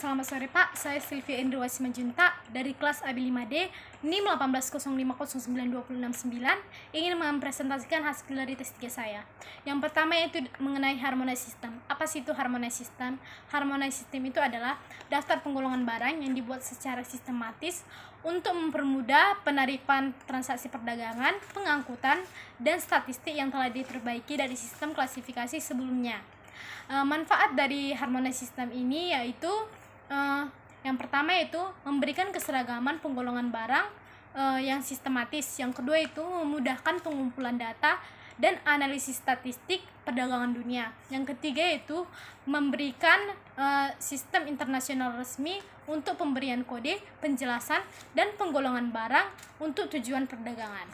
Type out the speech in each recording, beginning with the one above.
Selamat sore Pak, saya Sylvia Endrawasi Majunta dari kelas AB5D NIM 180509269 ingin mempresentasikan hasil dari tes 3 saya. Yang pertama yaitu mengenai harmonis sistem. Apa sih itu harmonis sistem? Harmonis sistem itu adalah daftar penggolongan barang yang dibuat secara sistematis untuk mempermudah penarikan transaksi perdagangan, pengangkutan, dan statistik yang telah diperbaiki dari sistem klasifikasi sebelumnya. Eh, manfaat dari harmonis sistem ini yaitu uh, yang pertama itu memberikan keseragaman penggolongan barang uh, yang sistematis. Yang kedua itu memudahkan pengumpulan data dan analisis statistik perdagangan dunia. Yang ketiga itu memberikan uh, sistem internasional resmi untuk pemberian kode, penjelasan, dan penggolongan barang untuk tujuan perdagangan.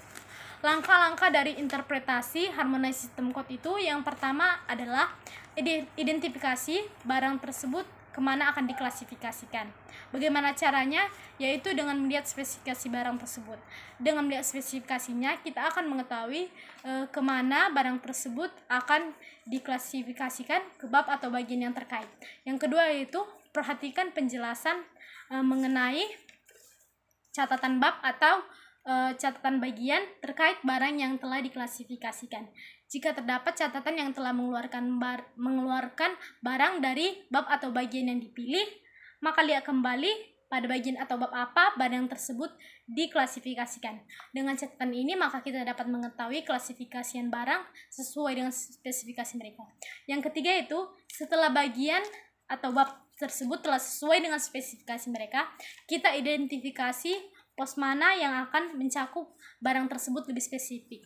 Langkah-langkah dari interpretasi harmonis sistem kode itu yang pertama adalah identifikasi barang tersebut kemana akan diklasifikasikan. Bagaimana caranya? Yaitu dengan melihat spesifikasi barang tersebut. Dengan melihat spesifikasinya, kita akan mengetahui e, kemana barang tersebut akan diklasifikasikan ke bab atau bagian yang terkait. Yang kedua yaitu perhatikan penjelasan e, mengenai catatan bab atau uh, catatan bagian terkait barang yang telah diklasifikasikan. Jika terdapat catatan yang telah mengeluarkan bar, mengeluarkan barang dari bab atau bagian yang dipilih, maka lihat kembali pada bagian atau bab apa barang tersebut diklasifikasikan. Dengan catatan ini, maka kita dapat mengetahui klasifikasian barang sesuai dengan spesifikasi mereka. Yang ketiga itu, setelah bagian atau bab tersebut telah sesuai dengan spesifikasi mereka, kita identifikasi pos mana yang akan mencakup barang tersebut lebih spesifik.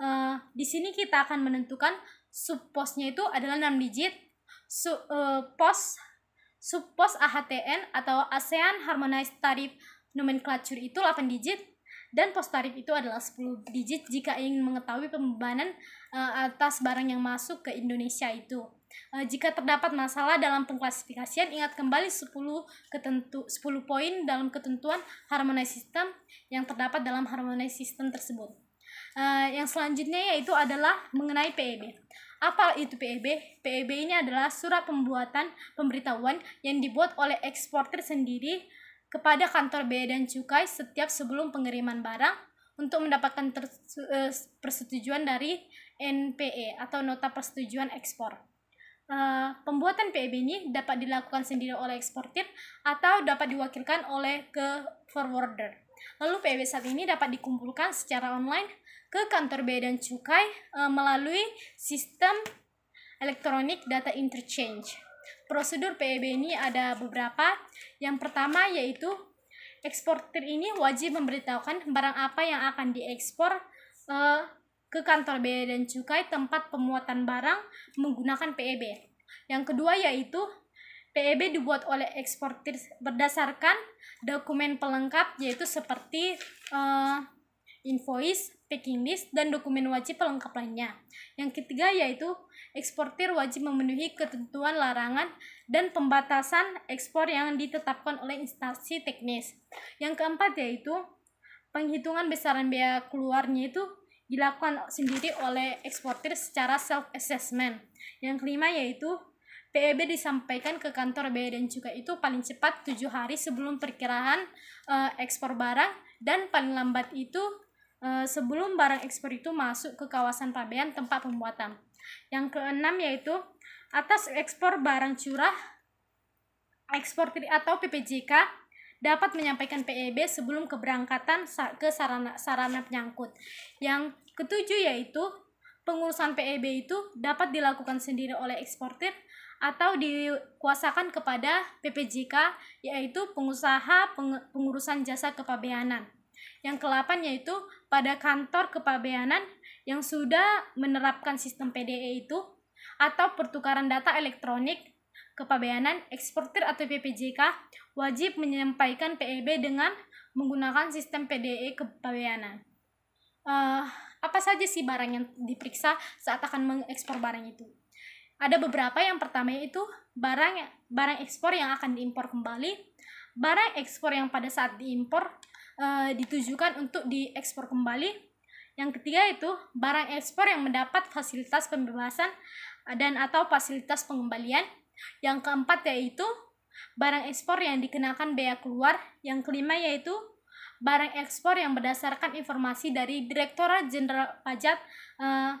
Uh, di sini kita akan menentukan subposnya itu adalah 6 digit, su, uh, pos subpos AHTN atau ASEAN Harmonized Tariff Nomenklatur itu 8 digit dan pos tarif itu adalah 10 digit jika ingin mengetahui pembebanan uh, atas barang yang masuk ke Indonesia itu. Uh, jika terdapat masalah dalam pengklasifikasian, ingat kembali 10 ketentu 10 poin dalam ketentuan harmonis sistem yang terdapat dalam harmonis sistem tersebut. Uh, yang selanjutnya yaitu adalah mengenai PEB. Apa itu PEB? PEB ini adalah surat pembuatan pemberitahuan yang dibuat oleh eksportir sendiri kepada kantor bea dan cukai setiap sebelum pengiriman barang untuk mendapatkan eh, persetujuan dari NPE atau nota persetujuan ekspor. Eh, pembuatan PEB ini dapat dilakukan sendiri oleh eksportir atau dapat diwakilkan oleh ke forwarder. Lalu PEB saat ini dapat dikumpulkan secara online ke kantor bea dan cukai uh, melalui sistem elektronik data interchange. Prosedur PEB ini ada beberapa. Yang pertama yaitu eksportir ini wajib memberitahukan barang apa yang akan diekspor uh, ke kantor bea dan cukai tempat pemuatan barang menggunakan PEB. Yang kedua yaitu PEB dibuat oleh eksportir berdasarkan dokumen pelengkap yaitu seperti uh, invoice, packing list, dan dokumen wajib pelengkap lainnya. Yang ketiga yaitu eksportir wajib memenuhi ketentuan larangan dan pembatasan ekspor yang ditetapkan oleh instansi teknis. Yang keempat yaitu penghitungan besaran biaya keluarnya itu dilakukan sendiri oleh eksportir secara self assessment. Yang kelima yaitu PEB disampaikan ke kantor bea dan cukai itu paling cepat tujuh hari sebelum perkiraan uh, eh, ekspor barang dan paling lambat itu uh, sebelum barang ekspor itu masuk ke kawasan pabean tempat pembuatan. Yang keenam yaitu atas ekspor barang curah eksportir atau PPJK dapat menyampaikan PEB sebelum keberangkatan ke sarana, sarana penyangkut. Yang ketujuh yaitu pengurusan PEB itu dapat dilakukan sendiri oleh eksportir atau dikuasakan kepada PPJK yaitu pengusaha pengurusan jasa kepabeanan. Yang kelapan yaitu pada kantor kepabeanan yang sudah menerapkan sistem PDE itu atau pertukaran data elektronik Kepabeanan Eksportir atau PPJK wajib menyampaikan PEB dengan menggunakan sistem PDE kepabeanan. Uh, apa saja sih barang yang diperiksa saat akan mengekspor barang itu? Ada beberapa yang pertama yaitu barang barang ekspor yang akan diimpor kembali, barang ekspor yang pada saat diimpor uh, ditujukan untuk diekspor kembali. Yang ketiga itu barang ekspor yang mendapat fasilitas pembebasan dan atau fasilitas pengembalian yang keempat yaitu barang ekspor yang dikenakan bea keluar. Yang kelima yaitu barang ekspor yang berdasarkan informasi dari Direktorat Jenderal Pajak eh,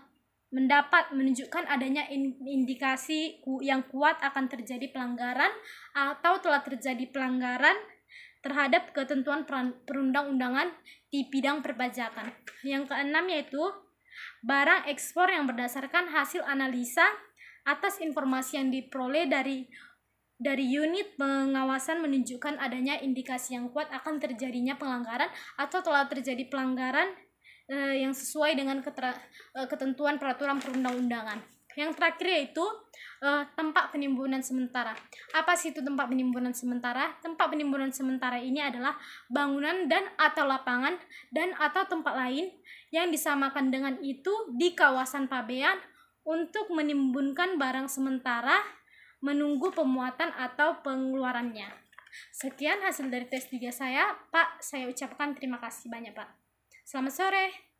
mendapat menunjukkan adanya indikasi yang kuat akan terjadi pelanggaran atau telah terjadi pelanggaran terhadap ketentuan perundang-undangan di bidang perpajakan. Yang keenam yaitu barang ekspor yang berdasarkan hasil analisa atas informasi yang diperoleh dari dari unit pengawasan menunjukkan adanya indikasi yang kuat akan terjadinya pelanggaran atau telah terjadi pelanggaran e, yang sesuai dengan ketera, e, eh, ketentuan peraturan perundang-undangan. Yang terakhir yaitu e, tempat penimbunan sementara. Apa sih itu tempat penimbunan sementara? Tempat penimbunan sementara ini adalah bangunan dan atau lapangan dan atau tempat lain yang disamakan dengan itu di kawasan pabean untuk menimbunkan barang sementara menunggu pemuatan atau pengeluarannya. Sekian hasil dari tes 3 saya. Pak, saya ucapkan terima kasih banyak, Pak. Selamat sore.